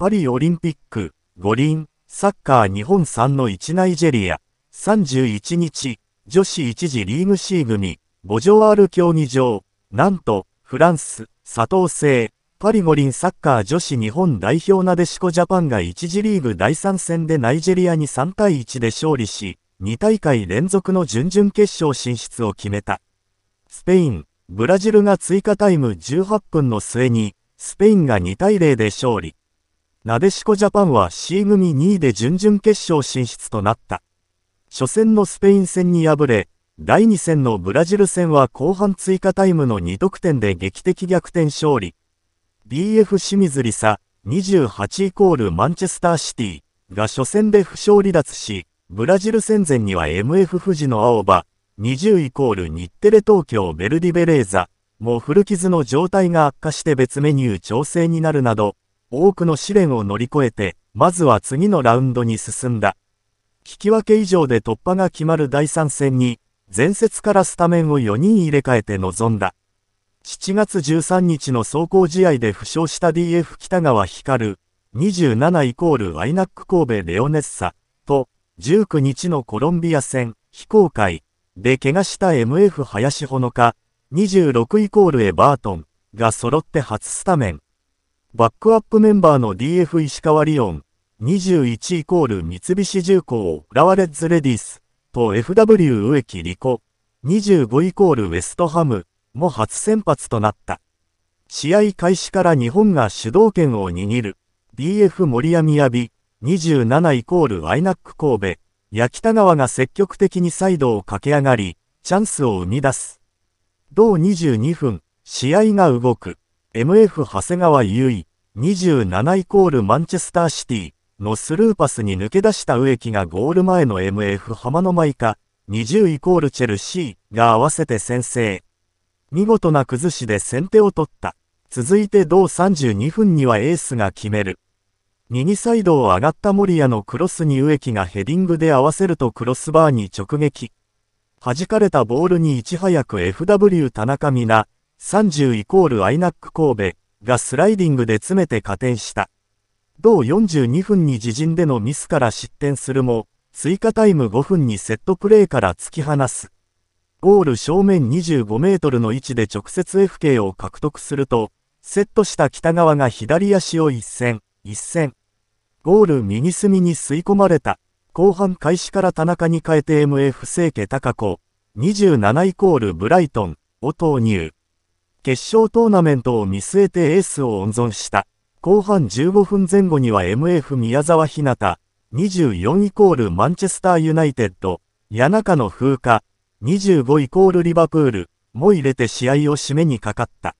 パリオリンピック、五輪、サッカー日本3の1ナイジェリア、31日、女子一次リーグ C 組、ボジョワール競技場、なんと、フランス、佐藤製、パリ五輪サッカー女子日本代表なでしこジャパンが1次リーグ第3戦でナイジェリアに3対1で勝利し、2大会連続の準々決勝進出を決めた。スペイン、ブラジルが追加タイム18分の末に、スペインが2対0で勝利。なでしこジャパンは C 組2位で準々決勝進出となった。初戦のスペイン戦に敗れ、第2戦のブラジル戦は後半追加タイムの2得点で劇的逆転勝利。BF 清水梨沙28イコールマンチェスターシティが初戦で負傷離脱し、ブラジル戦前には MF 富士の青葉20イコール日テレ東京ベルディベレーザもう古傷の状態が悪化して別メニュー調整になるなど、多くの試練を乗り越えて、まずは次のラウンドに進んだ。引き分け以上で突破が決まる第3戦に、前節からスタメンを4人入れ替えて臨んだ。7月13日の走行試合で負傷した DF 北川光、27イコールワイナック神戸レオネッサ、と、19日のコロンビア戦、非公開、で怪我した MF 林ほのか、26イコールエバートン、が揃って初スタメン。バックアップメンバーの DF 石川リオン、21イコール三菱重工、ラワレッズレディス、と FW 植木理子、25イコールウェストハム、も初先発となった。試合開始から日本が主導権を握る、DF 森谷雅、27イコールアイナック神戸、焼田川が積極的にサイドを駆け上がり、チャンスを生み出す。同22分、試合が動く。MF 長谷川優衣、27イコールマンチェスターシティのスルーパスに抜け出した植木がゴール前の MF 浜の舞か、20イコールチェルシーが合わせて先制。見事な崩しで先手を取った。続いて同32分にはエースが決める。右サイドを上がった森谷のクロスに植木がヘディングで合わせるとクロスバーに直撃。弾かれたボールにいち早く FW 田中美奈、30イコールアイナック神戸、がスライディングで詰めて加点した。同42分に自陣でのミスから失点するも、追加タイム5分にセットプレーから突き放す。ゴール正面25メートルの位置で直接 FK を獲得すると、セットした北側が左足を一戦、一戦。ゴール右隅に吸い込まれた。後半開始から田中に変えて MF 清家高子、27イコールブライトンを投入。決勝トーナメントを見据えてエースを温存した。後半15分前後には MF 宮沢ひなた、24イコールマンチェスターユナイテッド、谷中の風化、25イコールリバプール、も入れて試合を締めにかかった。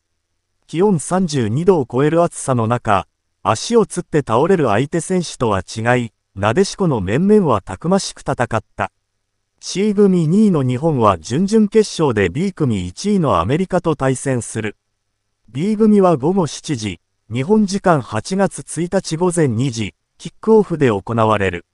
気温32度を超える暑さの中、足をつって倒れる相手選手とは違い、なでしこの面々はたくましく戦った。C 組2位の日本は準々決勝で B 組1位のアメリカと対戦する。B 組は午後7時、日本時間8月1日午前2時、キックオフで行われる。